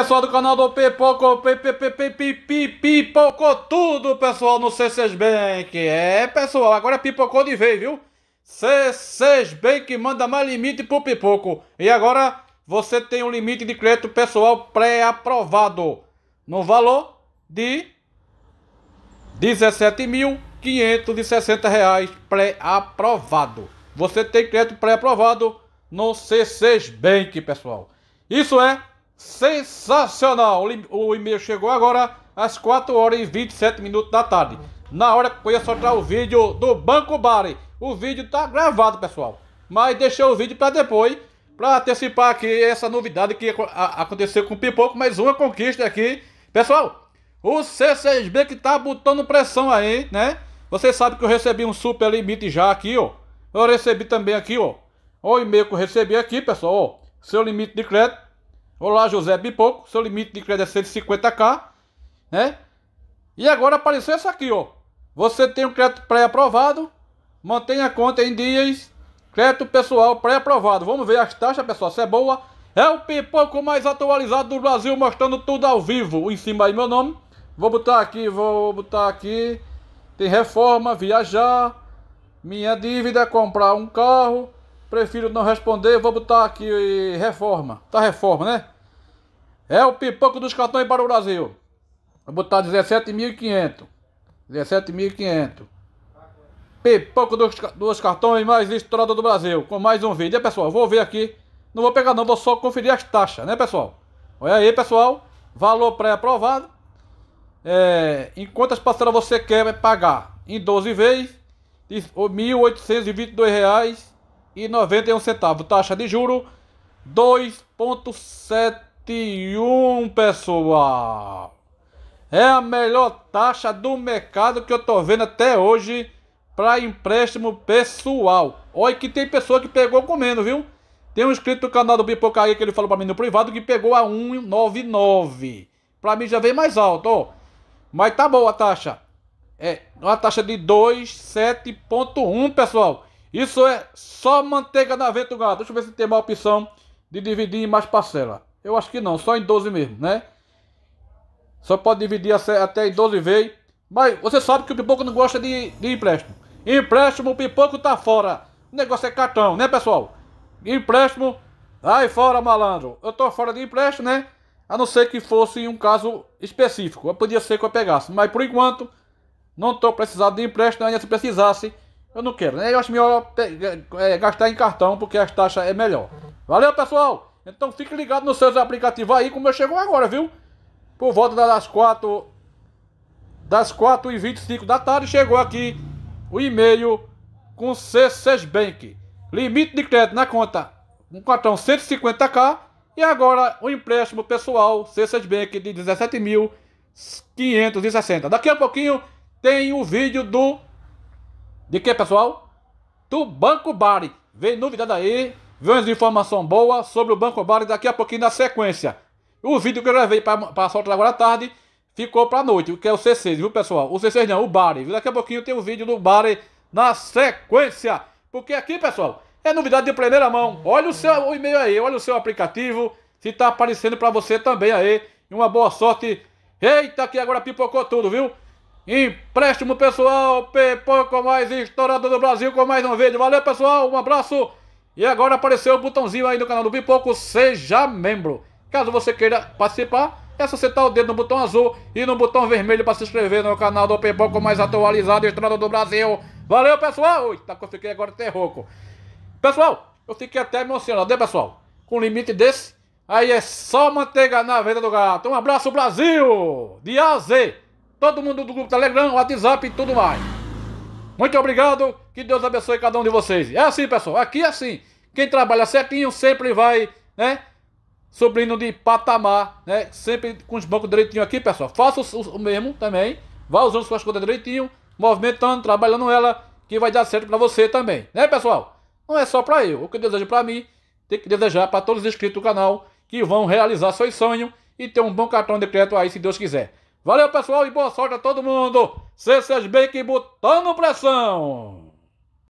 Pessoal do canal do Pipoco, pipipipipipipipocou tudo, pessoal, no C6 Bank. É, pessoal, agora pipocou de vez, viu? C6 Bank manda mais limite pro Pipoco. E agora você tem um limite de crédito pessoal pré-aprovado no valor de R$ 17.560 pré-aprovado. Você tem crédito pré-aprovado no C6 Bank, pessoal. Isso é Sensacional! O e-mail chegou agora às 4 horas e 27 minutos da tarde. Na hora que eu ia soltar o vídeo do Banco Bari. O vídeo tá gravado, pessoal. Mas deixei o vídeo para depois, para antecipar aqui essa novidade que aconteceu com o Pipoco. Mais uma conquista aqui. Pessoal, o C6B que tá botando pressão aí, né? Você sabe que eu recebi um super limite já aqui, ó. Eu recebi também aqui, ó. o e-mail que eu recebi aqui, pessoal. Ó, seu limite de crédito Olá, José Bipoco. Seu limite de crédito é 150k, né? E agora apareceu essa aqui, ó. Você tem um crédito pré-aprovado. Mantenha a conta em dias. Crédito pessoal pré-aprovado. Vamos ver as taxas, pessoal, se é boa. É o pipoco mais atualizado do Brasil, mostrando tudo ao vivo. Em cima aí meu nome. Vou botar aqui, vou botar aqui. Tem reforma, viajar, minha dívida, comprar um carro, Prefiro não responder, vou botar aqui eh, reforma. Tá reforma, né? É o pipoco dos cartões para o Brasil. Vou botar 17.500. 17.500. Pipoco dos, dos cartões mais estourado do Brasil. Com mais um vídeo. É, pessoal, vou ver aqui. Não vou pegar não, vou só conferir as taxas, né, pessoal? Olha aí, pessoal. Valor pré-aprovado. É, em quantas parcelas você quer pagar? Em 12 vezes, R$ 1.822,00 e 91 centavos. Taxa de juro 2.71, pessoal. É a melhor taxa do mercado que eu tô vendo até hoje para empréstimo pessoal. Olha que tem pessoa que pegou comendo, viu? Tem um inscrito do canal do Pipocaria que ele falou para mim no privado que pegou a 1,99. Para mim já veio mais alto, ó. Mas tá boa a taxa. É, uma taxa de 2,7.1, pessoal. Isso é só manteiga na Ventugal. Deixa eu ver se tem uma opção de dividir em mais parcela. Eu acho que não, só em 12 mesmo, né? Só pode dividir até em 12 vezes. Mas você sabe que o Pipoco não gosta de, de empréstimo. Empréstimo, o Pipoco tá fora. O negócio é cartão, né, pessoal? Empréstimo, aí fora, malandro. Eu tô fora de empréstimo, né? A não ser que fosse um caso específico. Eu podia ser que eu pegasse. Mas por enquanto, não tô precisando de empréstimo ainda se precisasse. Eu não quero, né? Eu acho melhor é, gastar em cartão, porque as taxas é melhor. Valeu, pessoal! Então fique ligado nos seus aplicativos aí, como eu chegou agora, viu? Por volta das 4 das 4 e 25 da tarde, chegou aqui o e-mail com C6 Bank. Limite de crédito na conta, um cartão 150k e agora o empréstimo pessoal C6 Bank de 17.560. Daqui a pouquinho tem o vídeo do de que, pessoal? Do Banco Bari. Vem novidade aí, vem uma informações boas sobre o Banco Bari daqui a pouquinho na sequência. O vídeo que eu gravei para soltar agora à tarde ficou para noite, que é o C6, viu, pessoal? O C6 não, o Bari. Daqui a pouquinho tem o um vídeo do Bari na sequência. Porque aqui, pessoal, é novidade de primeira mão. Olha o seu e-mail aí, olha o seu aplicativo, se está aparecendo para você também aí. Uma boa sorte. Eita, que agora pipocou tudo, viu? Empréstimo pessoal, Pepoco mais estourado do Brasil com mais um vídeo. Valeu pessoal, um abraço. E agora apareceu o botãozinho aí do canal do Pipoco, seja membro. Caso você queira participar, é só acertar o dedo no botão azul e no botão vermelho para se inscrever no canal do Pipoco mais atualizado e estourado do Brasil. Valeu pessoal. tá que eu fiquei agora até rouco. Pessoal, eu fiquei até emocionado, né pessoal? Com limite desse, aí é só manteiga na venda do gato. Um abraço Brasil, de A a Z todo mundo do grupo Telegram, WhatsApp e tudo mais. Muito obrigado, que Deus abençoe cada um de vocês. É assim, pessoal, aqui é assim. Quem trabalha certinho sempre vai, né? Subindo de patamar, né? Sempre com os bancos direitinho aqui, pessoal. Faça o, mesmo também. Vá usando suas contas direitinho, movimentando, trabalhando ela, que vai dar certo para você também, né, pessoal? Não é só para eu. O que eu desejo para mim, tem que desejar para todos os inscritos do canal que vão realizar seus sonhos e ter um bom cartão de crédito aí, se Deus quiser. Valeu, pessoal, e boa sorte a todo mundo. CCSB que botando pressão.